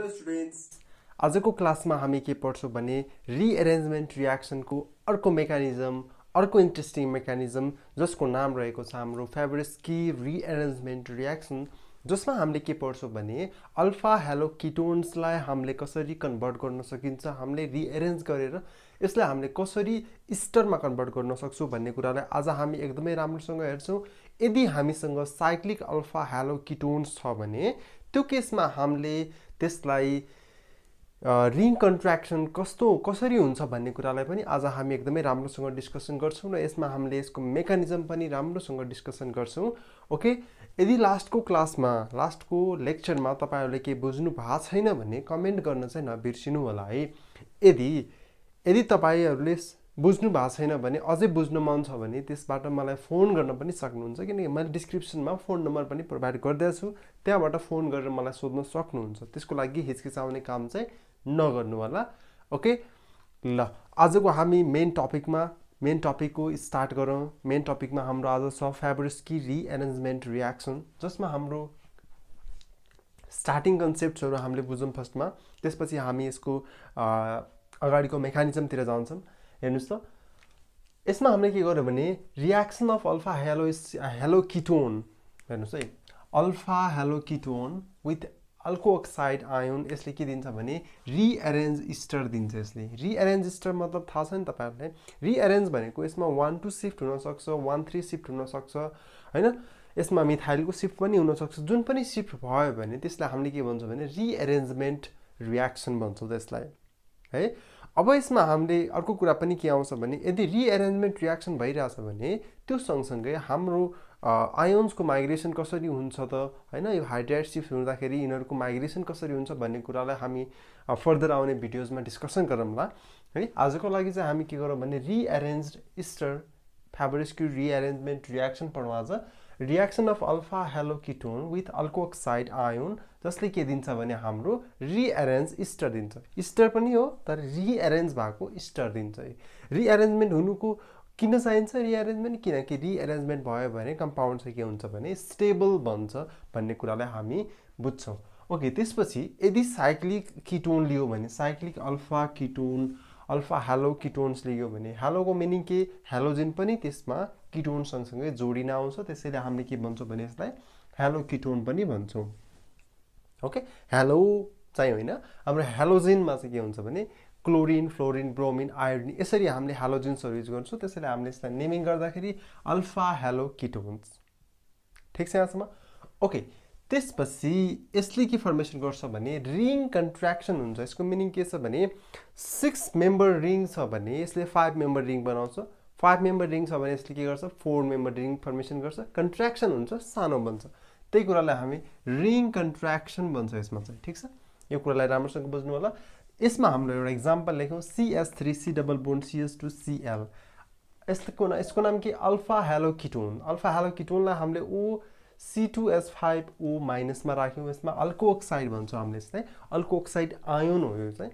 hello students आजको क्लासमा हामी के पढ्छौँ भने रिएरेन्जमेन्ट रियाक्सनको अर्को मेकानिजम अर्को इन्ट्रेस्टिङ मेकानिजम जसको नाम रहेको छ हाम्रो कि रिएरेन्जमेन्ट रियाक्सन जसमा हामीले के पढ्छौँ भने अल्फा हेलो किटोन्सलाई हामीले कसरी कन्भर्ट गर्न सकिन्छ हामीले रिएरेन्ज गरेर यसलाई हामीले कसरी स्टरमा कन्भर्ट गर्न सक्छौँ भन्ने कुरालाई आज हामी एकदमै राम्रोसँग हेर्छौँ यदि हामीसँग साइक्लिक अल्फा हेलो किटोन्स छ भने त्यो केसमा हामीले त्यसलाई रिङ कन्ट्र्याक्सन कस्तो कसरी हुन्छ भन्ने कुरालाई पनि आज हामी एकदमै राम्रोसँग डिस्कसन गर्छौँ र यसमा हामीले यसको मेकानिजम पनि राम्रोसँग डिस्कसन गर्छौँ ओके यदि लास्टको क्लासमा लास्टको लेक्चरमा तपाईँहरूले केही बुझ्नु भएको छैन भने कमेन्ट गर्न चाहिँ नबिर्सिनु होला है यदि यदि तपाईँहरूले बुझ्नु भएको छैन भने अझै बुझ्नु मन छ भने त्यसबाट मलाई फोन गर्न पनि सक्नुहुन्छ किनकि मैले डिस्क्रिप्सनमा फोन नम्बर पनि प्रोभाइड गर्दैछु त्यहाँबाट फोन गरेर मलाई सोध्न सक्नुहुन्छ त्यसको लागि हिचकिचाउने काम चाहिँ नगर्नु होला ओके ल आजको हामी मेन टपिकमा मेन टपिकको स्टार्ट गरौँ मेन टपिकमा हाम्रो आज छ फेबरस्की रिएरेन्जमेन्ट रियाक्सन जसमा हाम्रो स्टार्टिङ कन्सेप्टहरू हामीले बुझौँ फर्स्टमा त्यसपछि हामी यसको अगाडिको मेकानिजमतिर जान्छौँ हेर्नुहोस् त यसमा हामीले के गर्यो भने reaction of alpha halo halo ketone हेर्नुहोस् है alpha halo ketone with alkoxide ion यसले के दिन्छ भने रिएरेन्ज स्टर दिन्छ यसले रिएरेन्ज स्टर मतलब थाहा छ नि तपाईँहरूलाई रिएरेन्ज भनेको यसमा वान टू सिफ्ट हुनसक्छ वान थ्री सिफ्ट हुनसक्छ होइन यसमा मिथाइलको सिफ्ट पनि हुनसक्छ जुन पनि सिफ्ट भयो भने त्यसलाई हामीले के भन्छौँ भने रिएरेन्जमेन्ट रियाक्सन भन्छौँ त्यसलाई है अब यसमा हामीले अर्को कुरा पनि के आउँछ भने यदि रिएरेन्जमेन्ट रियाक्सन भइरहेछ भने त्यो सँगसँगै हाम्रो आयोन्सको माइग्रेसन कसरी हुन्छ त होइन यो हाइड्राइड सिप्स हुँदाखेरि यिनीहरूको माइग्रेसन कसरी हुन्छ भन्ने कुरालाई हामी फर्दर आउने भिडियोजमा डिस्कसन गरौँला है आजको लागि चाहिँ हामी के गरौँ भने rearrange ester Favorskii rearrangement reaction पढौँ आज reaction of alpha halo ketone with alkoxide ion जसले के दिन्छ भने हाम्रो रिएरेन्ज इस्टर दिन्छ इस्टर पनि हो तर रिएरेन्ज भएको इस्टर दिन्छ है रिएरेन्जमेन्ट हुनुको किन चाहिन्छ रिएरेन्जमेन्ट किनकि रिएरेन्जमेन्ट भयो भने कम्पाउन्ड चाहिँ के हुन्छ भने स्टेबल बन्छ भन्ने कुरालाई हामी बुझ्छौँ ओके त्यसपछि यदि साइक्लिक किटोन लियो भने cyclic alpha ketone alpha halo ketones लियो भने हेलोको मिनिङ के हेलोजिन पनि त्यसमा किटोन सँगसँगै जोडिन आउँछ त्यसैले हामीले के भन्छौँ भने यसलाई हेलो किटोन पनि भन्छौँ ओके हेलो चाहिँ होइन हाम्रो हेलोजिनमा चाहिँ के हुन्छ भने क्लोरिन फ्लोरिन ब्रोमिन आयोडिन यसरी हामीले हेलोजिन्सहरू युज गर्छौँ त्यसैले हामीले यसलाई नेमिङ गर्दाखेरि अल्फा हेलो किटोन्स ठिक छ यहाँसम्म ओके त्यसपछि यसले के फर्मेसन गर्छ भने रिङ कन्ट्र्याक्सन हुन्छ यसको मिनिङ के छ भने सिक्स मेम्बर रिङ छ भने यसले फाइभ मेम्बर रिङ बनाउँछ फाइभ मेम्बर रिङ छ भने यसले के गर्छ फोर मेम्बर रिङ फर्मेसन गर्छ कन्ट्र्याक्सन हुन्छ सानो बन्छ त्यही कुरालाई हामी रिङ कन्ट्राक्सन भन्छ यसमा चाहिँ ठिक छ यो कुरालाई राम्रोसँग बुझ्नु होला यसमा हाम्रो एउटा इक्जाम्पल लेखौँ CS three C double bond CS two CL यसको यसको नाम के alpha halo ketone alpha halo किटोनलाई हामीले O C two S five O माइनसमा राख्यौँ यसमा अल्को अक्साइड भन्छौँ हामीले यसलाई अल्को अक्साइड आयोन हो यो चाहिँ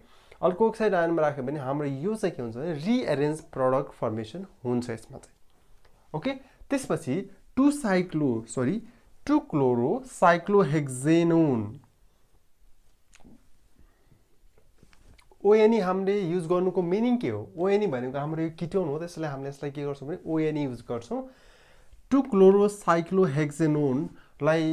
अल्को अक्साइड आयोनमा राख्यो भने हाम्रो यो चाहिँ के हुन्छ भने रिएरेन्ज प्रडक्ट फर्मेसन हुन्छ यसमा चाहिँ ओके त्यसपछि two cyclo sorry two chloro cyclohexanone ONE हामीले युज गर्नुको मिनिङ के हो ओएनई e भनेको हाम्रो यो किटोन हो त्यसैले हामीले यसलाई के गर्छौँ भने ओएनई युज e गर्छौँ टु साइक्लोहेक्जेनोनलाई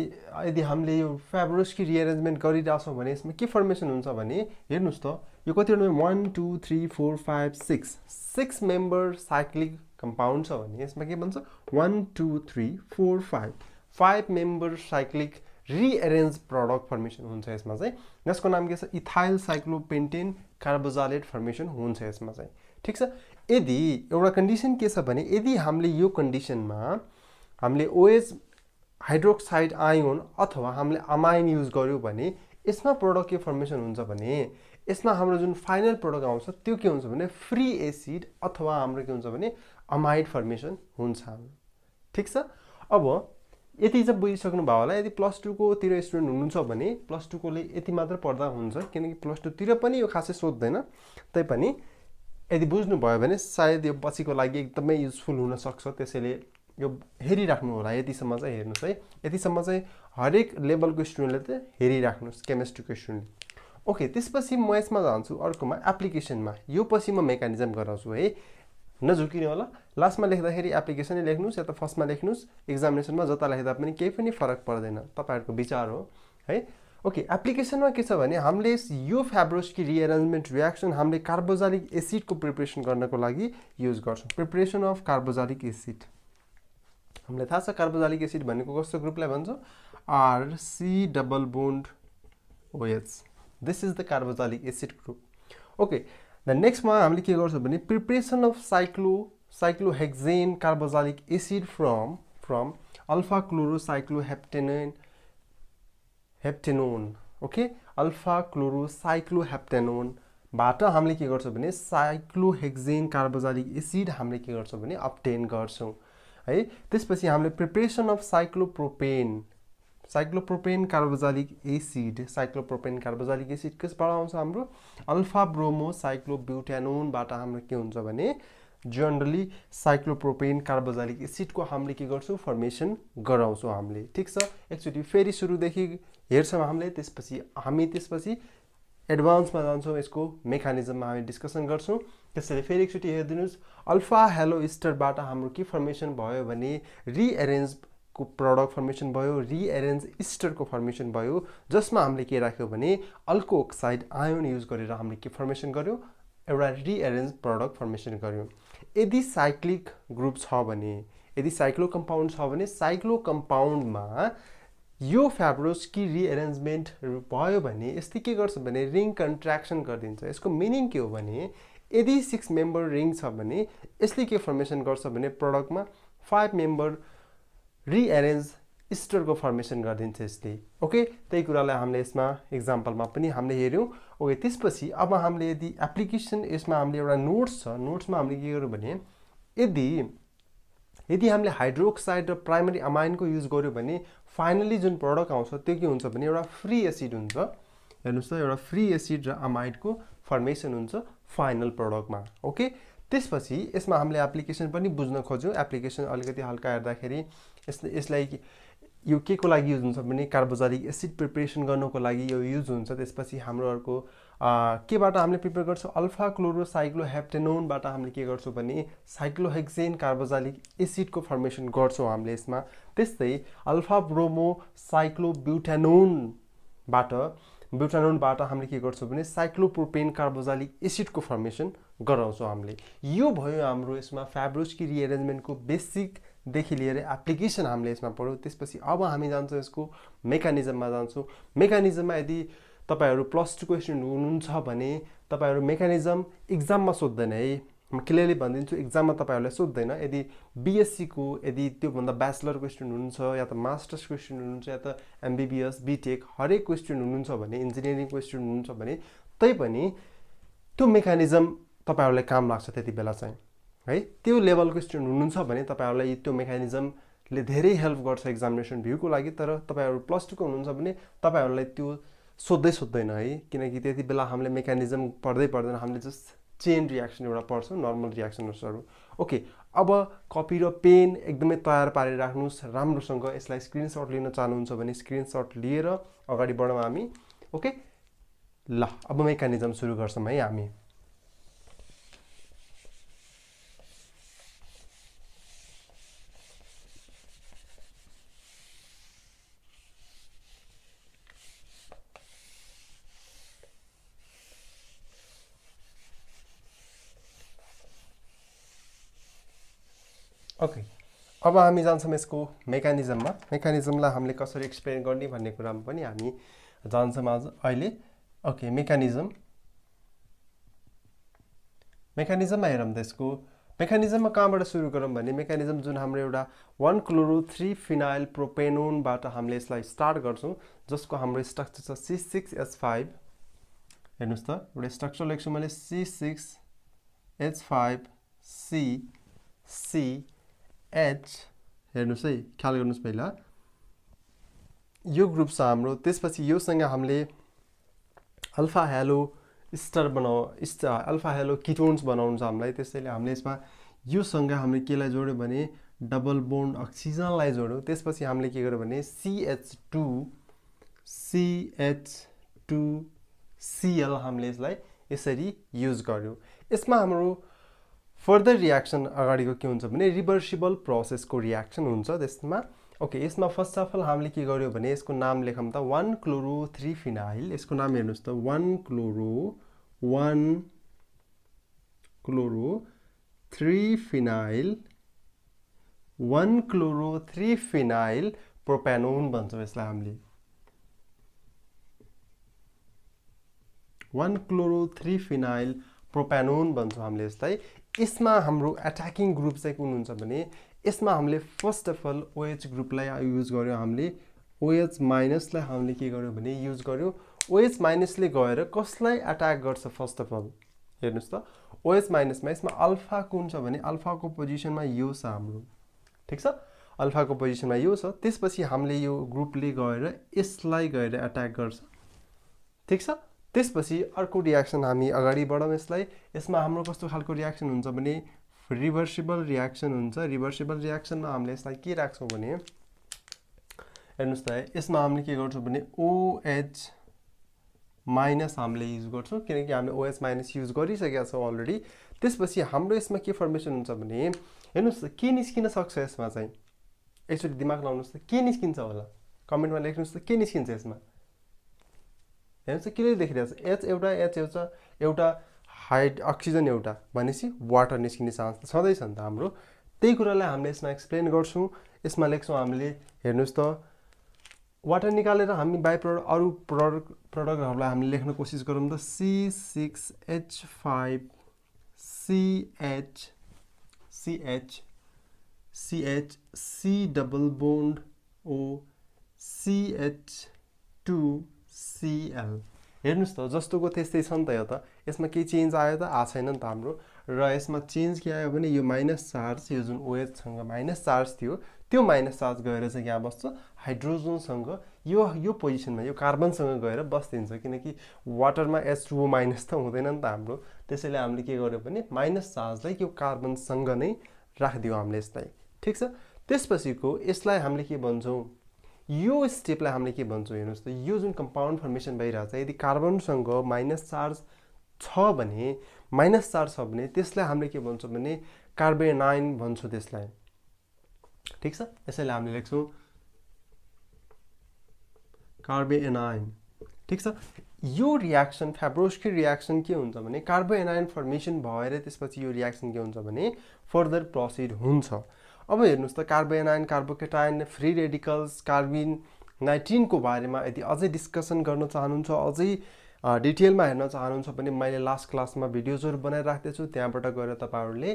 यदि हामीले यो फेब्रोस्की रिएरेन्जमेन्ट गरिरहेछौँ भने यसमा के फर्मेसन हुन्छ भने हेर्नुहोस् त यो कति one two three four five six six member cyclic compound छ भने यसमा के भन्छ one two three four five five member cyclic rearrange product formation हुन्छ यसमा चाहिँ जसको नाम के छ इथाइल साइक्लोपेन्टेन कार्बोजालेट फर्मेसन हुन्छ यसमा चाहिँ ठिक छ यदि एउटा कन्डिसन के छ भने यदि हामीले यो कन्डिसनमा हामीले ओएच हाइड्रोक्साइड आयोन अथवा हामीले अमाइन युज गर्यो भने यसमा प्रडक्ट के फर्मेसन हुन्छ भने यसमा हाम्रो जुन फाइनल प्रडक्ट आउँछ त्यो के हुन्छ भने फ्री एसिड अथवा हाम्रो के हुन्छ भने अमाइड फर्मेसन हुन्छ ठिक छ अब यति चाहिँ बुझिसक्नु भयो होला यदि प्लस टूकोतिर स्टुडेन्ट हुनुहुन्छ भने प्लस टूकोले यति मात्र पढ्दा हुन्छ किनकि प्लस टूतिर पनि यो खासै सोध्दैन तैपनि यदि बुझ्नुभयो भने सायद यो पछिको लागि एकदमै युजफुल हुनसक्छ त्यसैले यो हेरिराख्नु होला यतिसम्म चाहिँ हेर्नुहोस् है यतिसम्म चाहिँ हरेक लेभलको स्टुडेन्टले त हेरिराख्नुहोस् केमेस्ट्रीको स्टुडेन्ट ओके त्यसपछि म यसमा जान्छु अर्कोमा एप्लिकेसनमा यो पछि म मेकानिजम गराउँछु है नझुकिने होला लास्टमा लेख्दाखेरि एप्लिकेसनै लेख्नुहोस् या त फर्स्टमा लेख्नुहोस् एक्जामिनेसनमा जता लेख्दा पनि केही पनि फरक पर्दैन तपाईँहरूको विचार हो है ओके एप्लिकेसनमा के छ भने हामीले यो फेब्रोस्की रिएरेन्जमेन्ट रियाक्सन हामीले कार्बोजालिक एसिडको प्रिपरेसन गर्नको लागि युज गर्छौँ प्रिपरेसन अफ कार्बोजालिक एसिड हामीलाई थाहा छ कार्बोजालिक एसिड भनेको कस्तो ग्रुपलाई भन्छ C double bond OH this is the carboxylic acid group okay the नेक्स्टमा हामीले के गर्छौँ भने preparation of cyclo cyclohexane carboxylic acid from from alpha chloro cycloheptanone heptanone okay alpha chloro क्लोरोसाइक्लोहेप्टेनोनबाट हामीले के गर्छौँ भने साइक्लोहेक्जेन कार्बोजालिक एसिड हामीले के गर्छौँ भने अप्टेन गर्छौँ है त्यसपछि हामीले preparation of cyclopropane cyclopropane carboxylic acid cyclopropane carboxylic acid कसबाट आउँछ हाम्रो अल्फा ब्रोमो साइक्लोब्युटानोनबाट हाम्रो के हुन्छ भने जनरली साइक्लोप्रोपेन कार्बोजालिक एसिडको हामीले के गर्छौँ फर्मेसन गराउँछौँ हामीले ठिक छ एकचोटि फेरि सुरुदेखि हेर्छौँ हामीले त्यसपछि हामी त्यसपछि एडभान्समा जान्छौँ यसको मेकानिजममा हामी डिस्कसन गर्छौँ त्यसैले फेरि एकचोटि हेरिदिनुहोस् अल्फा हेलो इस्टरबाट हाम्रो के फर्मेसन भयो भने रिएरेन्ज को प्रडक्ट फर्मेसन भयो रिएरेन्ज इस्टरको फर्मेसन भयो जसमा हामीले के राख्यौँ भने अल्को अक्साइड आयोन युज गरेर हामीले के फर्मेसन गऱ्यौँ एउटा रिएरेन्ज प्रडक्ट फर्मेसन गऱ्यौँ यदि साइक्लिक ग्रुप छ भने यदि साइक्लो कम्पाउन्ड छ भने साइक्लो कम्पाउन्डमा यो फ्याब्रोस कि रिएरेन्जमेन्ट भयो भने यस्तै के गर्छ भने रिङ कन्ट्राक्सन गरिदिन्छ यसको मिनिङ के हो भने यदि सिक्स मेम्बर रिङ छ भने यसले के फर्मेसन गर्छ भने प्रडक्टमा फाइभ मेम्बर रिएरेन्ज स्टोरको फर्मेसन गरिदिन्छ यसले ओके त्यही कुरालाई हामीले यसमा इक्जाम्पलमा पनि हामीले हेऱ्यौँ ओके त्यसपछि अब हामीले यदि एप्लिकेसन यसमा हामीले एउटा नोट्स छ नोट्समा हामीले के गर्यौँ भने यदि यदि हामीले हाइड्रोक्साइड र प्राइमरी अमाइनको युज गर्यो भने फाइनली जुन प्रडक्ट आउँछ त्यो के हुन्छ भने एउटा फ्री एसिड हुन्छ हेर्नुहोस् त एउटा फ्री एसिड र अमाइडको फर्मेसन हुन्छ फाइनल प्रडक्टमा ओके त्यसपछि यसमा हामीले एप्लिकेसन पनि बुझ्न खोज्यौँ एप्लिकेसन अलिकति हल्का हेर्दाखेरि यस यसलाई यो के को लागि युज हुन्छ भने कार्बोजारिक एसिड प्रिपरेसन गर्नुको लागि यो युज हुन्छ त्यसपछि हाम्रो अर्को केबाट हामीले प्रिपेयर गर्छौँ अल्फा क्लोरो क्लोरोसाइक्लोहेप्टेनोनबाट हामीले के गर्छौँ भने साइक्लोहेक्जेन कार्बोजालिक एसिडको फर्मेसन गर्छौँ हामीले यसमा त्यस्तै अल्फा ब्रोमो साइक्लोब्युटानोनबाट ब्युटानोनबाट हामीले के गर्छौँ भने साइक्लोप्रोपेन कार्बोजालिक एसिडको फर्मेसन गराउँछौँ हामीले यो भयो हाम्रो यसमा फ्याब्रोजकी रिएरेन्जमेन्टको बेसिक देखि लिएर एप्लिकेसन हामीले यसमा पढ्यौँ त्यसपछि अब हामी जान्छौँ यसको मेकानिजममा जान्छौँ मेकानिजममा यदि तपाईँहरू प्लस टूको स्टुडेन्ट हुनुहुन्छ भने तपाईँहरू मेकानिजम इक्जाममा सोध्दैन है म क्लियरली भनिदिन्छु इक्जाममा तपाईँहरूलाई सोध्दैन यदि बिएससीको यदि त्योभन्दा ब्याचलर क्वेसन हुनुहुन्छ या त मास्टर्स क्वेसन हुनुहुन्छ या त एमबिबिएस बिटेक हरेक क्वेसन हुनुहुन्छ भने इन्जिनियरिङ क्वेसन हुनुहुन्छ भने तैपनि त्यो मेकानिजम तपाईँहरूलाई काम लाग्छ त्यति बेला चाहिँ है त्यो लेभलको स्टुडेन्ट हुनुहुन्छ भने तपाईँहरूलाई त्यो मेकानिजमले धेरै हेल्प गर्छ एक्जामिनेसन भ्यूको लागि तर तपाईँहरू प्लस टूको हुनुहुन्छ भने तपाईँहरूलाई त्यो सोध्दै सोध्दैन है किनकि त्यति बेला हामीले मेकानिजम पढ्दै पर्दैन हामीले जस्ट चेन रियाक्सन एउटा पढ्छौँ नर्मल रियाक्सनहरू ओके अब कपी र पेन एकदमै तयार पारेर राख्नुहोस् राम्रोसँग यसलाई स्क्रिनसट लिन चाहनुहुन्छ भने स्क्रिनसट लिएर अगाडि बढौँ हामी ओके ल अब मेकानिजम सुरु गर्छौँ है हामी अब हामी जान्छौँ यसको मेकानिजममा मेकानिजमलाई हामीले कसरी एक्सप्लेन गर्ने भन्ने कुरामा पनि हामी जान्छौँ आज अहिले ओके मेकानिजम मेकानिजममा हेरौँ त यसको मेकानिजममा कहाँबाट सुरु गरौँ भने मेकानिजम जुन हाम्रो एउटा वान क्लोरो थ्री फिनाइल प्रोपेनोनबाट हामीले यसलाई स्टार्ट गर्छौँ जसको हाम्रो स्ट्रक्चर छ सी सिक्स एच फाइभ हेर्नुहोस् त एउटा स्ट्रक्चर लेख्छु मैले C six H five C C H हेर्नुहोस् है ख्याल गर्नुहोस् पहिला यो ग्रुप छ हाम्रो त्यसपछि योसँग हामीले अल्फा हेलो स्टर बनाउ अल्फा हेलो किटोन्स बनाउनु छ हामीलाई त्यसैले हामीले यसमा योसँग हामीले केलाई जोड्यो भने डबल बोन्ड अक्सिजनलाई जोड्यौँ त्यसपछि हामीले के गर्यो भने CH two CH two CL हामीले यसलाई यसरी युज गर्यौँ यसमा हाम्रो फर्दर रियाक्सन अगाडिको के हुन्छ भने रिभर्सिबल प्रोसेसको रियाक्सन हुन्छ त्यसमा ओके यसमा फर्स्ट अफ अल हामीले के गर्यो भने यसको नाम लेखौँ त वान क्लोरो थ्री फिनाइल यसको नाम हेर्नुहोस् त one chloro one chloro three phenyl one chloro three phenyl propanone भन्छौँ यसलाई हामीले one chloro three phenyl propanone भन्छौँ हामीले यसलाई यसमा हाम्रो एट्याकिङ ग्रुप चाहिँ कुन हुन्छ भने यसमा हामीले फर्स्ट अफ अल ओएच ग्रुपलाई युज गऱ्यौँ हामीले ओएच माइनसलाई हामीले के गर्यौँ भने युज गऱ्यौँ ओएच माइनसले गएर कसलाई एट्याक गर्छ फर्स्ट अफ अल हेर्नुहोस् त ओएच माइनसमा यसमा अल्फा कुन छ भने अल्फाको पोजिसनमा यो छ हाम्रो ठिक छ अल्फाको पोजिसनमा यो छ त्यसपछि हामीले यो ग्रुपले गएर यसलाई गएर एट्याक गर्छ ठिक छ त्यसपछि अर्को रियाक्सन हामी अगाडि बढौँ यसलाई यसमा हाम्रो कस्तो खालको रियाक्सन हुन्छ भने रिभर्सिबल रियाक्सन हुन्छ रिभर्सिबल रियाक्सनमा हामीले यसलाई के राख्छौँ भने हेर्नुहोस् त यसमा हामीले के गर्छौँ भने ओएच माइनस हामीले युज गर्छौँ किनकि हामीले ओएच माइनस युज गरिसकेका छौँ अलरेडी त्यसपछि हाम्रो यसमा के फर्मेसन हुन्छ भने हेर्नुहोस् त के निस्किन सक्छ यसमा चाहिँ यसरी दिमाग लाउनुहोस् त के निस्किन्छ होला कमेन्टमा लेख्नुहोस् त के निस्किन्छ यसमा हेर्नुहोस् त क्लियर देखिरहेको छ एच एउटा एच एउटा एउटा हाइट अक्सिजन एउटा भनेपछि वाटर निस्किने चान्स छँदैछ नि त हाम्रो त्यही कुरालाई हामीले यसमा एक्सप्लेन गर्छौँ यसमा लेख्छौँ हामीले हेर्नुहोस् त वाटर निकालेर हामी बाई प्रडक्ट अरू प्रडक्ट प्रडक्टहरूलाई हामीले लेख्न कोसिस गरौँ त C six H five CH CH CH C double bond O CH two CL हेर्नुहोस् त जस्तोको त्यस्तै छ नि त यो त यसमा केही चेन्ज आयो त आएको छैन नि त हाम्रो र यसमा चेन्ज के आयो भने यो माइनस चार्ज यो जुन ओएचसँग माइनस चार्ज थियो त्यो माइनस चार्ज गएर चाहिँ यहाँ बस्छ हाइड्रोजनसँग यो यो पोजिसनमा यो कार्बनसँग गएर बस्दिन्छ किनकि वाटरमा एच माइनस त हुँदैन नि त हाम्रो त्यसैले हामीले के गर्यो भने माइनस चार्जलाई यो कार्बनसँग नै राखिदियो हामीले यसलाई ठिक छ त्यसपछिको यसलाई हामीले के भन्छौँ यो स्टेपलाई हामीले के भन्छौँ हेर्नुहोस् त यो जुन कम्पाउन्ड फर्मेसन भइरहेको छ यदि कार्बनसँग माइनस चार्ज छ भने माइनस चार्ज छ भने त्यसलाई हामीले के भन्छौँ भने कार्बेनाइन भन्छौँ त्यसलाई ठिक छ यसैले हामीले लेख्छौँ कार्बेनाइन ठिक छ यो रियाक्सन फ्याब्रोस्की रियाक्सन के हुन्छ भने कार्बोएनाइन फर्मेसन भएर त्यसपछि यो रियाक्सन के हुन्छ भने फर्दर प्रोसिड हुन्छ अब हेर्नुहोस् त carbanion carbocation free radicals carbene नाइन्टिनको बारेमा यदि अझै डिस्कसन गर्न चाहनुहुन्छ अझै डिटेलमा हेर्न चाहनुहुन्छ भने मैले लास्ट क्लासमा भिडियोजहरू बनाइराख्दैछु त्यहाँबाट गएर तपाईँहरूले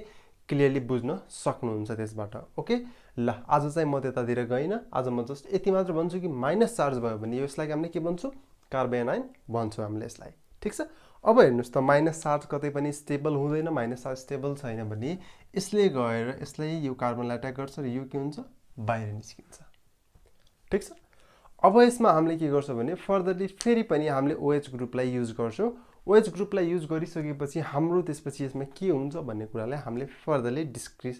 क्लियरली बुझ्न सक्नुहुन्छ त्यसबाट ओके ल आज चाहिँ म त्यतातिर गइनँ आज म जस्ट यति मात्र भन्छु कि माइनस चार्ज भयो भने यसलाई हामीले के भन्छौँ कार्बेनाइन भन्छौँ हामीले यसलाई ठिक छ अब हेर्नुहोस् त माइनस चार्ज कतै पनि स्टेबल हुँदैन माइनस चार्ज स्टेबल छैन भने यसले गएर यसलाई यो कार्बनलाई एट्याक गर्छ र यो के हुन्छ बाहिर निस्किन्छ ठिक छ अब यसमा हामीले के गर्छौँ भने फर्दरली फेरि पनि हामीले ओएच ग्रुपलाई युज गर्छौँ ओएच ग्रुपलाई युज गरिसकेपछि हाम्रो त्यसपछि यसमा के हुन्छ भन्ने कुरालाई हामीले फर्दरली डिस्क्रि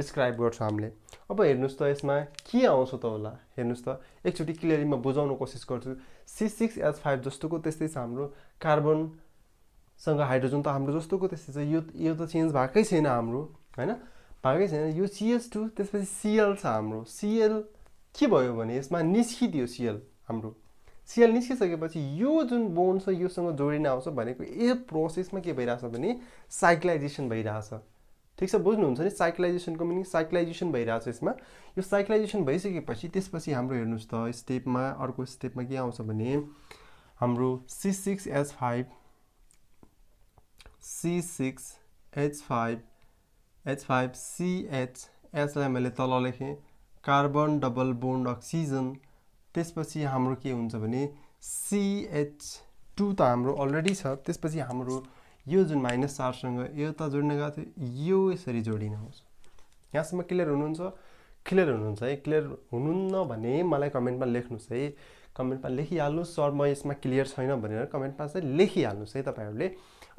डिस्क्राइब गर्छौँ हामीले अब हेर्नुहोस् त यसमा के आउँछ त होला हेर्नुहोस् त एकचोटि क्लियरली म बुझाउनु कोसिस गर्छु सी सिक्स एच फाइभ जस्तोको त्यस्तै छ हाम्रो कार्बनसँग हाइड्रोजन त हाम्रो जस्तोको त्यस्तै छ यो यो त चेन्ज भएकै छैन हाम्रो होइन भएकै छैन यो सिएस टू त्यसपछि सिएल छ हाम्रो सिएल के भयो भने यसमा निस्किदियो सिएल हाम्रो सिएल निस्किसकेपछि यो जुन बोन छ योसँग जोडिन आउँछ भनेको यो प्रोसेसमा के भइरहेछ भने साइक्लाइजेसन भइरहेछ ठिक छ बुझ्नुहुन्छ नि साइक्लाइजेसनको मिनिङ साइक्लाइजेसन भइरहेछ यसमा यो साइक्लाइजेसन भइसकेपछि त्यसपछि हाम्रो हेर्नुहोस् त स्टेपमा अर्को स्टेपमा के आउँछ भने हाम्रो C six H five C six H five H five CH एचलाई मैले तल लेखेँ कार्बन डबल बोन्ड अक्सिजन त्यसपछि हाम्रो के हुन्छ भने सिएच टू त हाम्रो अलरेडी छ त्यसपछि हाम्रो यो जुन माइनस चारसँग यो त जोड्ने गएको थियो यो यसरी जोडिन आउँछ यहाँसम्म क्लियर हुनुहुन्छ क्लियर हुनुहुन्छ है क्लियर हुनुहुन्न भने मलाई कमेन्टमा लेख्नुहोस् है कमेन्टमा लेखिहाल्नुहोस् सर म यसमा क्लियर छैन भनेर कमेन्टमा चाहिँ लेखिहाल्नुहोस् है तपाईँहरूले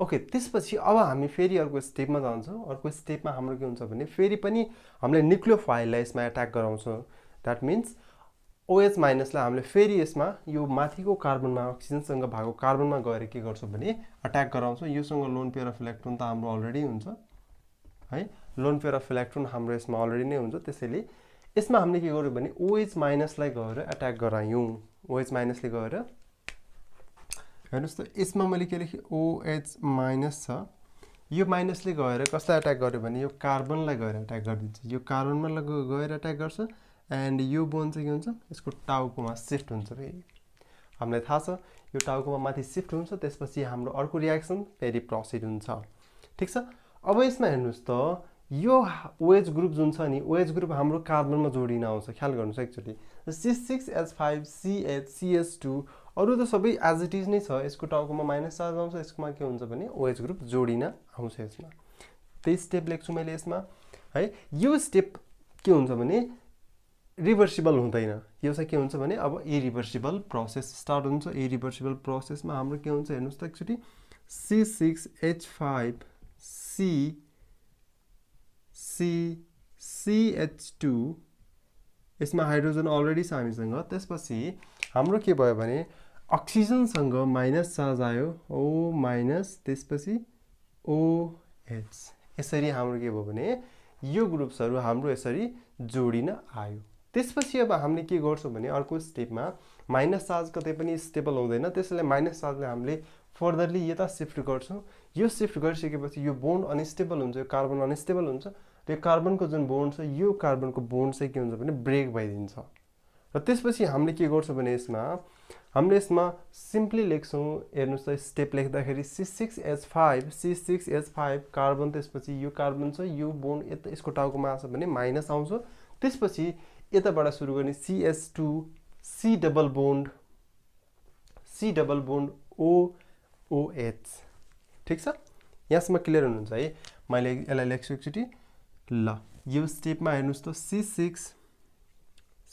ओके त्यसपछि अब हामी फेरि अर्को स्टेपमा जान्छौँ अर्को स्टेपमा हाम्रो के हुन्छ भने फेरि पनि हामीले न्युक्लियो फाइललाई यसमा एट्याक गराउँछौँ द्याट मिन्स ओएच माइनसलाई हामीले फेरि यसमा यो माथिको कार्बनमा अक्सिजनसँग भएको कार्बनमा गएर के गर्छौँ भने अट्याक गराउँछौँ योसँग लोन पेयर अफ इलेक्ट्रोन त हाम्रो अलरेडी हुन्छ है लोन पेयर अफ इलेक्ट्रोन हाम्रो यसमा अलरेडी नै हुन्छ त्यसैले यसमा हामीले के गर्यो भने ओएच माइनसलाई गएर एट्याक गरायौँ ओएच माइनसले गएर हेर्नुहोस् त यसमा मैले के लेखेँ ओएच माइनस छ यो माइनसले गएर कसलाई एट्याक गर्यो भने यो कार्बनलाई गएर एट्याक गरिदिन्छ यो कार्बनमा गएर एट्याक गर्छ एन्ड यो बोन चाहिँ के हुन्छ यसको टाउकोमा सिफ्ट हुन्छ फेरि हामीलाई थाहा छ यो टाउकोमा माथि सिफ्ट हुन्छ त्यसपछि हाम्रो अर्को रियाक्सन फेरि प्रोसिड हुन्छ ठिक छ अब यसमा हेर्नुहोस् त यो वेज ग्रुप जुन छ नि ओएच ग्रुप हाम्रो कार्बनमा जोडिन आउँछ ख्याल गर्नुहोस् एक्चुली C6H5CHCS2 सिक्स अरू त सबै एज इट इज नै छ यसको टाउकोमा माइनस चार्ज आउँछ यसकोमा के हुन्छ भने ओएच ग्रुप जोडिन आउँछ यसमा त्यही स्टेप लेख्छु मैले यसमा है यो स्टेप के हुन्छ भने रिभर्सिबल हुँदैन यो चाहिँ के हुन्छ भने अब इरिभर्सिबल प्रोसेस स्टार्ट हुन्छ इरिभर्सिबल प्रोसेसमा हाम्रो के हुन्छ हेर्नुहोस् त एकचोटि C six H five C two यसमा हाइड्रोजन अलरेडी छ हामीसँग त्यसपछि हाम्रो के भयो भने अक्सिजनसँग माइनस चार्ज आयो ओ माइनस त्यसपछि ओएच यसरी हाम्रो के भयो भने यो ग्रुप्सहरू हाम्रो यसरी जोडिन आयो त्यसपछि अब हामीले के गर्छौँ भने अर्को स्टेपमा माइनस चार्ज कतै पनि स्टेबल हुँदैन त्यसैले माइनस चार्जले हामीले फर्दरली यता सिफ्ट गर्छौँ यो सिफ्ट गरिसकेपछि यो बोन्ड अनस्टेबल हुन्छ यो कार्बन अनस्टेबल हुन्छ त्यो कार्बनको जुन बोन्ड छ यो कार्बनको बोन्ड चाहिँ के हुन्छ भने ब्रेक भइदिन्छ र त्यसपछि हामीले के गर्छौँ भने यसमा हामीले यसमा सिम्पली लेख्छौँ हेर्नुहोस् त स्टेप लेख्दाखेरि C six H five C six H five carbon त्यसपछि यो कार्बन छ यो बोन्ड यता यसको टाउकोमा आउँछ भने माइनस आउँछ त्यसपछि यताबाट सुरु गर्ने CS two C double bond C double bond OOH ठिक छ यहाँसम्म क्लियर हुनुहुन्छ है मैले यसलाई लेख्छु एकचोटि ल यो स्टेपमा हेर्नुहोस् त C six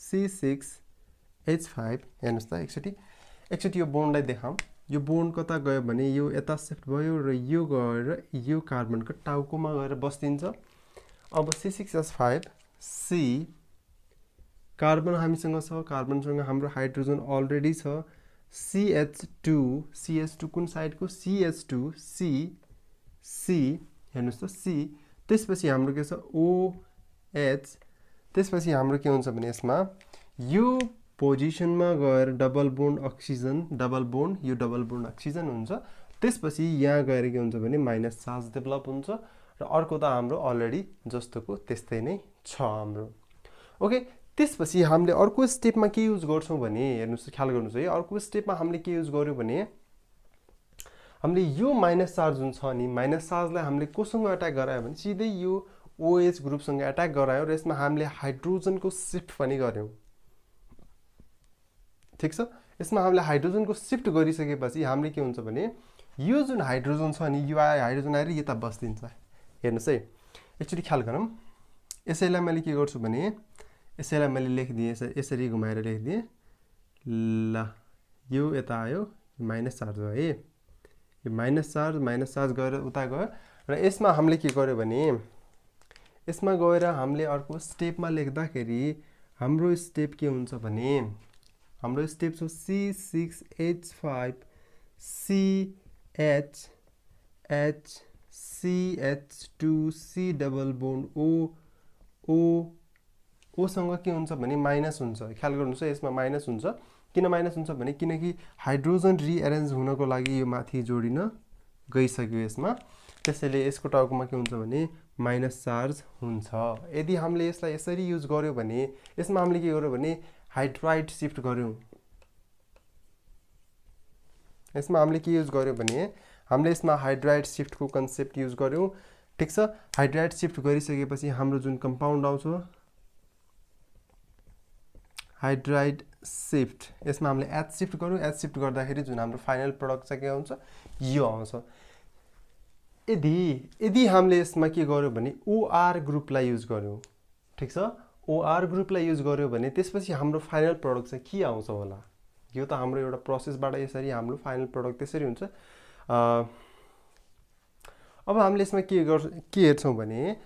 C six H five हेर्नुहोस् त एकचोटि एकचोटि यो बोन्डलाई देखाउँ यो बोन्ड कता गयो भने यो यता सेफ्ट भयो र यो गएर यो कार्बनको टाउकोमा गएर बस्दिन्छ अब C six H five C carbon हामीसँग छ कार्बनसँग हाम्रो हाइड्रोजन अलरेडी छ सिएच टू सिएच टू कुन साइडको सिएच टू सी सी हेर्नुहोस् त सी त्यसपछि हाम्रो के छ ओएच त्यसपछि हाम्रो के हुन्छ भने यसमा यो पोजिसनमा गएर double bond oxygen double bond यो डबल बोन्ड अक्सिजन हुन्छ त्यसपछि यहाँ गएर के हुन्छ भने माइनस चार्ज डेभलप हुन्छ र अर्को त हाम्रो अलरेडी जस्तोको त्यस्तै नै छ हाम्रो ओके त्यसपछि हामीले अर्को स्टेपमा के युज गर्छौँ भने हेर्नुहोस् ख्याल गर्नुहोस् है अर्को स्टेपमा हामीले के युज गर्यौँ भने हामीले यो माइनस चार्ज जुन छ नि माइनस चार्जलाई हामीले कोसँग एट्याक गरायो भने सिधै यो ओएच ग्रुपसँग एट्याक गरायो र यसमा हामीले हाइड्रोजनको सिफ्ट पनि गऱ्यौँ ठिक छ यसमा हामीले हाइड्रोजनको सिफ्ट गरिसकेपछि हामीले के हुन्छ भने यो जुन हाइड्रोजन छ नि यो आयो हाइड्रोजन आएर यता बस्दिन्छ हेर्नुहोस् है एकचोटि ख्याल गरौँ यसैलाई मैले के गर्छु भने यसैलाई मैले लेखिदिएँ यसरी घुमाएर लेखिदिएँ ल यो यता आयो माइनस चार्ज है यो माइनस चार्ज माइनस चार्ज गएर उता गयो र यसमा हामीले के गर्यो भने यसमा गएर हामीले अर्को स्टेपमा लेख्दाखेरि हाम्रो स्टेप के हुन्छ भने हाम्रो स्टेप छ C six H five CH H CH two C double bond O O ओसँग के हुन्छ भने माइनस हुन्छ ख्याल गर्नुहोस् यसमा माइनस हुन्छ किन माइनस हुन्छ भने किनकि हाइड्रोजन रिएरेन्ज हुनको लागि यो माथि जोडिन गइसक्यो यसमा त्यसैले यसको टाउकोमा के हुन्छ भने माइनस चार्ज हुन्छ यदि हामीले यसलाई यसरी युज गर्यो भने यसमा हामीले के गर्यो भने हाइड्राइड सिफ्ट गऱ्यौँ यसमा हामीले के युज गर्यौँ भने हामीले यसमा हाइड्राइड सिफ्टको कन्सेप्ट युज गऱ्यौँ ठिक छ हाइड्राइड सिफ्ट गरिसकेपछि हाम्रो जुन कम्पाउन्ड आउँछ हाइड्राइड सिफ्ट यसमा हामीले एच सिफ्ट गर्यौँ एच सिफ्ट गर्दाखेरि जुन हाम्रो फाइनल प्रडक्ट चाहिँ के आउँछ यो आउँछ यदि यदि हामीले यसमा के गर्यौँ भने ओआर ग्रुपलाई युज गर्यौँ ठिक छ ओआर ग्रुपलाई युज गर्यो भने त्यसपछि हाम्रो फाइनल प्रडक्ट चाहिँ के आउँछ होला यो त हाम्रो एउटा प्रोसेसबाट यसरी हाम्रो फाइनल प्रडक्ट त्यसरी हुन्छ अब हामीले यसमा के गर्छ के हेर्छौँ भने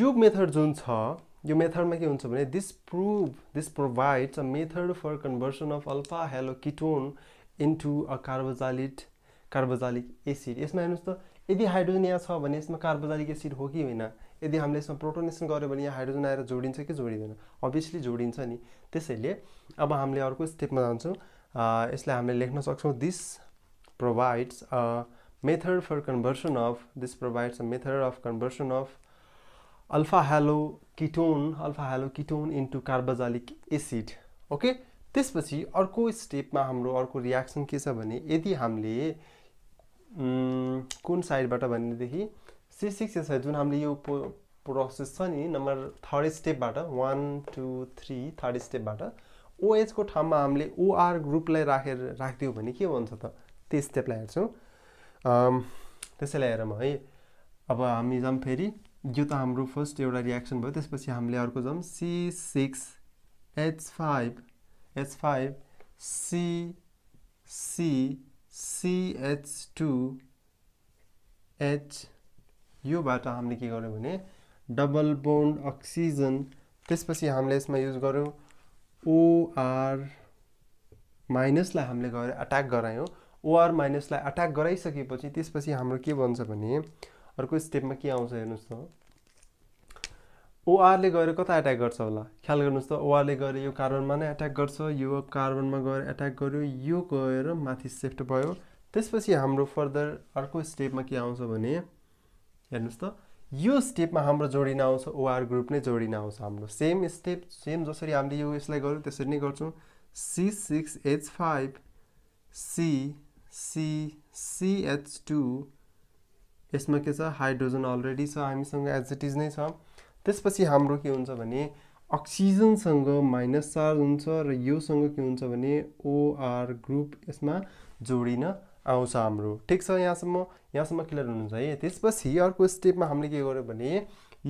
यो मेथड जुन छ यो मेथडमा के हुन्छ भने this prove this provides a method for conversion of alpha halo ketone into a carboxylate carboxylic acid यसमा हेर्नुहोस् त यदि हाइड्रोजन यहाँ छ भने यसमा कार्बोजालिक एसिड हो कि होइन यदि हामीले यसमा प्रोटोनेसन गऱ्यो भने यहाँ हाइड्रोजन आएर जोडिन्छ कि जोडिँदैन अभियसली जोडिन्छ नि त्यसैले अब हामीले अर्को स्टेपमा जान्छौँ यसलाई हामीले लेख्न सक्छौँ this provides a method for conversion of this provides a method of conversion of alpha halo ketone alpha halo ketone into carboxylic acid okay त्यसपछि अर्को स्टेपमा हाम्रो अर्को रियाक्सन के छ भने यदि हामीले कुन साइडबाट भनेदेखि सी सिक्स एस जुन हामीले यो पो प्रोसेस छ नि नम्बर थर्ड स्टेपबाट वान टू थ्री थर्ड स्टेपबाट ओएचको ठाउँमा हामीले ओआर ग्रुपलाई राखेर राखिदियो भने के भन्छ त त्यो स्टेपलाई हेर्छौँ त्यसैलाई म है अब हामी जाउँ फेरि यो त हाम्रो फर्स्ट एउटा रियाक्सन भयो त्यसपछि हामीले अर्को जाउँ C six H five H five C C CH two H योबाट हामीले के गर्यौँ भने डबल बोन्ड अक्सिजन त्यसपछि हामीले यसमा युज गऱ्यौँ ओआर माइनसलाई हामीले गएर अट्याक गरायौँ ओआर माइनसलाई अट्याक गराइसकेपछि त्यसपछि हाम्रो के भन्छ भने अर्को स्टेपमा के आउँछ हेर्नुहोस् त ओआरले गएर कता एट्याक गर्छ होला ख्याल गर्नुहोस् त ओआरले गएर यो कार्बनमा नै एट्याक गर्छ यो कार्बनमा गएर एट्याक गर्यो यो गएर माथि सेफ्ट भयो त्यसपछि हाम्रो फर्दर अर्को स्टेपमा के आउँछ भने हेर्नुहोस् त यो स्टेपमा हाम्रो जोडिन आउँछ ओआर ग्रुप नै जोडिन आउँछ हाम्रो सेम स्टेप सेम जसरी हामीले यो यसलाई गऱ्यौँ त्यसरी नै गर्छौँ C six H five C C CH two यसमा के छ हाइड्रोजन अलरेडी छ हामीसँग एज इट इज नै छ त्यसपछि हाम्रो के हुन्छ भने अक्सिजनसँग माइनस चार्ज हुन्छ र योसँग के हुन्छ भने ओआर ग्रुप यसमा जोडिन आउँछ हाम्रो ठिक छ यहाँसम्म यहाँसम्म क्लियर हुनुहुन्छ है त्यसपछि अर्को स्टेपमा हामीले के गर्यो भने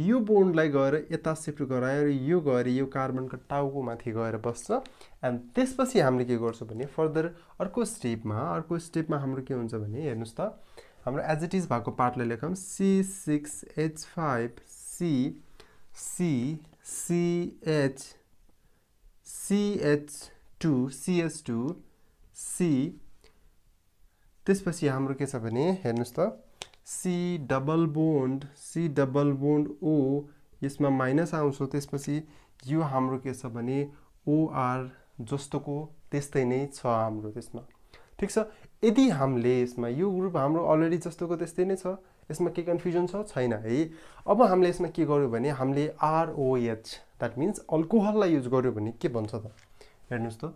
यो बोन्डलाई गएर यता सिफ्ट गरायो र यो गएर यो कार्बनको टाउको माथि गएर बस्छ एन्ड त्यसपछि हामीले के गर्छौँ भने फर्दर अर्को स्टेपमा अर्को स्टेपमा हाम्रो के हुन्छ भने हेर्नुहोस् त हाम्रो एज इट इज भएको पार्टलाई लेखौँ C six H five C C CH CH two CH two C त्यसपछि हाम्रो के छ भने हेर्नुहोस् त C double bond C double bond O यसमा माइनस आउँछ त्यसपछि यो हाम्रो के छ भने ओआर जस्तोको त्यस्तै नै छ हाम्रो त्यसमा ठिक छ यदि हामीले यसमा यो ग्रुप हाम्रो अलरेडी जस्तोको त्यस्तै नै छ यसमा के कन्फ्युजन छ छैन है अब हामीले यसमा के गर्यो भने हामीले आरओएच द्याट मिन्स अल्कोहललाई युज गर्यो भने के भन्छ त हेर्नुहोस् त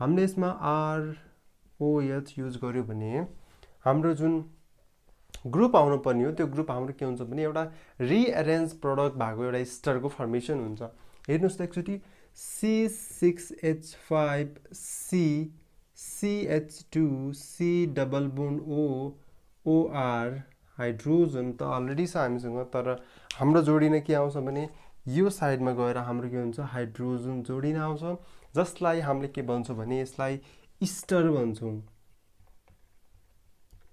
हामीले यसमा आरओएच युज गर्यो भने हाम्रो जुन ग्रुप आउनुपर्ने हो त्यो ग्रुप हाम्रो के हुन्छ भने एउटा रिएरेन्ज प्रडक्ट भएको एउटा स्टरको फर्मेसन हुन्छ हेर्नुहोस् त एकचोटि C six H five C CH2 C double bond O OR hydrogen त अलरेडी छ हामीसँग तर हाम्रो जोडिन के आउँछ भने यो साइडमा गएर हाम्रो के हुन्छ हाइड्रोजन जोडिन आउँछ जसलाई हामीले के भन्छौँ भने यसलाई इस्टर भन्छौँ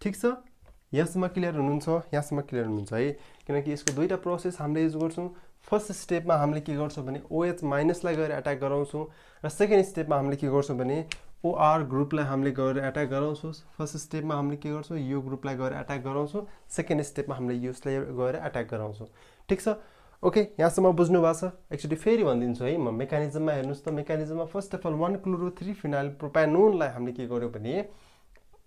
ठिक छ यहाँसम्म क्लियर हुनुहुन्छ यहाँसम्म क्लियर हुनुहुन्छ है किनकि यसको दुईवटा प्रोसेस हामीले युज गर्छौँ फर्स्ट स्टेपमा हामीले के गर्छौँ भने ओएच माइनसलाई गएर एट्याक गराउँछौँ र सेकेन्ड स्टेपमा हामीले के गर्छौँ भने ओआर ग्रुपलाई हामीले गएर एट्याक गराउँछौँ फर्स्ट स्टेपमा हामीले के गर्छौँ यो ग्रुपलाई गएर एट्याक गराउँछौँ सेकेन्ड स्टेपमा हामीले यसलाई गएर एट्याक गराउँछौँ ठिक छ ओके यहाँसम्म बुझ्नु भएको छ एक्चुली फेरि भनिदिन्छु है म मेकानिजममा हेर्नुहोस् त मेकानिजममा first of all one chloro three phenyl प्रोपानोनलाई हामीले के गर्यो भने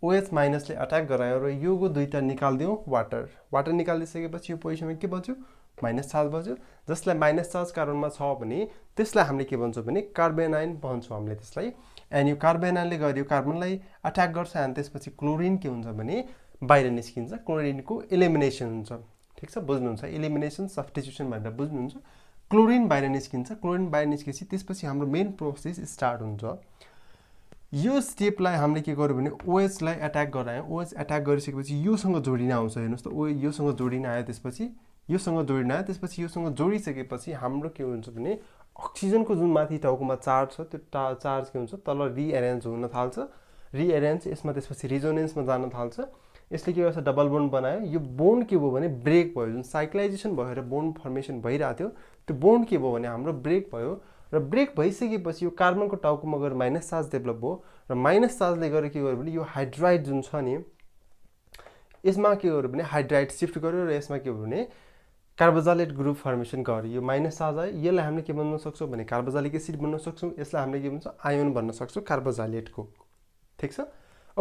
ओएच माइनसले एट्याक गरायो र योको दुईवटा निकालिदिउँ वाटर वाटर निकालिदिइसकेपछि यो पोजिसनमा के बज्यो माइनस चार्ज बज्यो जसलाई माइनस चार्ज कारणमा छ भने त्यसलाई हामीले के भन्छौँ भने कार्बेनाइन भन्छौँ हामीले त्यसलाई एन्ड यो कार्बेनाले गर्यो कार्बनलाई अट्याक गर्छ अनि त्यसपछि क्लोरिन के हुन्छ भने बाहिर निस्किन्छ क्लोरिनको इलिमिनेसन हुन्छ ठिक छ बुझ्नुहुन्छ इलिमिनेसन सफ्टिच्युसन भनेर बुझ्नुहुन्छ क्लोरिन बाहिर निस्किन्छ क्लोरिन बाहिर निस्केपछि त्यसपछि हाम्रो मेन प्रोसेस स्टार्ट हुन्छ यो स्टेपलाई हामीले के गर्यो भने ओएचलाई एट्याक गरायो ओएच एट्याक गरिसकेपछि योसँग जोडिन आउँछ हेर्नुहोस् त ओए योसँग जोडिन आयो त्यसपछि योसँग जोडिन आयो त्यसपछि योसँग जोडिसकेपछि हाम्रो के हुन्छ भने अक्सिजनको जुन माथि टाउकोमा चार्ज छ त्यो टा चार्ज के हुन्छ तल रिएरेन्ज हुन थाल्छ रिएरेन्ज यसमा त्यसपछि रिजोनेन्समा जान थाल्छ यसले के गर्छ डबल बोन्ड बनायो यो बोन्ड के भयो भने ब्रेक भयो जुन साइक्लाइजेसन भएर बोन्ड फर्मेसन भइरहेको थियो त्यो बोन्ड के भयो भने हाम्रो ब्रेक भयो र ब्रेक भइसकेपछि यो कार्बनको टाउकोमा गएर माइनस चार्ज डेभलप भयो र माइनस चार्जले गरेर के गर्यो भने यो हाइड्राइड जुन छ नि यसमा के गर्यो भने हाइड्राइड सिफ्ट गर्यो र यसमा के भयो भने कार्बोजालेट ग्रुप फर्मेसन गर्यो यो माइनस चार्ज आयो यसलाई हामीले के भन्न सक्छौँ भने कार्बोजालिक एसिड भन्न सक्छौँ यसलाई हामीले के भन्छ आयोन भन्न सक्छौँ कार्बोजालेटको ठिक छ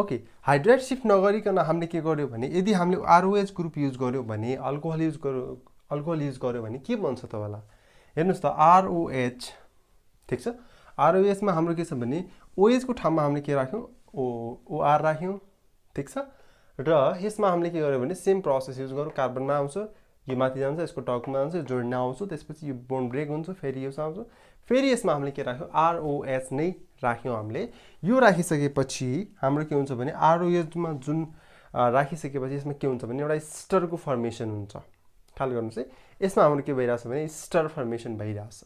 ओके हाइड्रेट सिफ्ट नगरिकन हामीले के गर्यो भने यदि हामीले आरओएच ग्रुप युज गर्यो भने अल्कोहल युज गर्यो अल्कोहल युज गर्यो भने के भन्छ तपाईँलाई हेर्नुहोस् त आरओएच ठिक छ आरओएचमा हाम्रो के छ भने ओएचको ठाउँमा हामीले के राख्यौँ ओ ओआर राख्यौँ ठिक छ र यसमा हामीले के गर्यो भने सेम प्रोसेस युज गरौँ कार्बनमा आउँछ यो माथि जान्छ यसको टाउकोमा जान्छ जोड्न आउँछ त्यसपछि यो बोन ब्रेक हुन्छ फेरि यो आउँछ फेरि यसमा हामीले के राख्यौँ आरओएच नै राख्यौँ हामीले यो राखिसकेपछि हाम्रो के हुन्छ भने आरओएचमा जुन राखिसकेपछि यसमा के हुन्छ भने एउटा स्टरको फर्मेसन हुन्छ ख्याल गर्नुहोस् है यसमा हाम्रो के भइरहेछ भने स्टर फर्मेसन भइरहेछ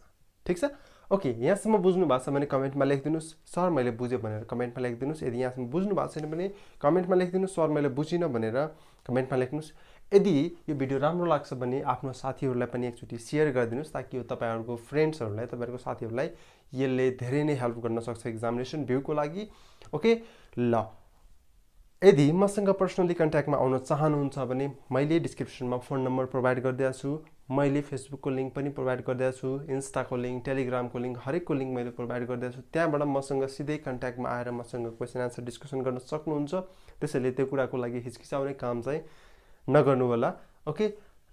ठिक छ ओके यहाँसम्म बुझ्नु भएको छ भने कमेन्टमा लेखिदिनुहोस् सर मैले बुझेँ भनेर कमेन्टमा लेखिदिनुहोस् यदि यहाँसम्म बुझ्नु भएको छैन भने कमेन्टमा लेखिदिनुहोस् सर मैले बुझिनँ भनेर कमेन्टमा लेख्नुहोस् यदि यो भिडियो राम्रो लाग्छ भने आफ्नो साथीहरूलाई पनि एकचोटि सेयर गरिदिनुहोस् ताकि यो तपाईँहरूको फ्रेन्ड्सहरूलाई तपाईँहरूको साथीहरूलाई यसले धेरै नै हेल्प गर्न सक्छ एक्जामिनेसन भ्यूको लागि ओके ल यदि मसँग पर्सनली कन्ट्याक्टमा आउन चाहनुहुन्छ भने मैले डिस्क्रिप्सनमा फोन नम्बर प्रोभाइड गरिदिएको छु मैले फेसबुकको लिङ्क पनि प्रोभाइड गरिदिएको छु इन्स्टाको लिङ्क टेलिग्रामको लिङ्क हरेकको लिङ्क मैले प्रोभाइड गरिदिएको छु त्यहाँबाट मसँग सिधै कन्ट्याक्टमा आएर मसँग क्वेसन एन्सर डिस्कसन गर्न सक्नुहुन्छ त्यसैले त्यो कुराको लागि हिचकिचाउने काम चाहिँ होला ओके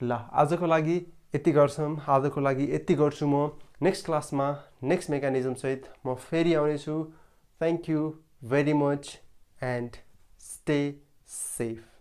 ल आजको लागि यति गर्छौँ आजको लागि यति गर्छु म नेक्स्ट क्लासमा नेक्स्ट मेकानिजमसहित म फेरि आउनेछु thank you very much and stay safe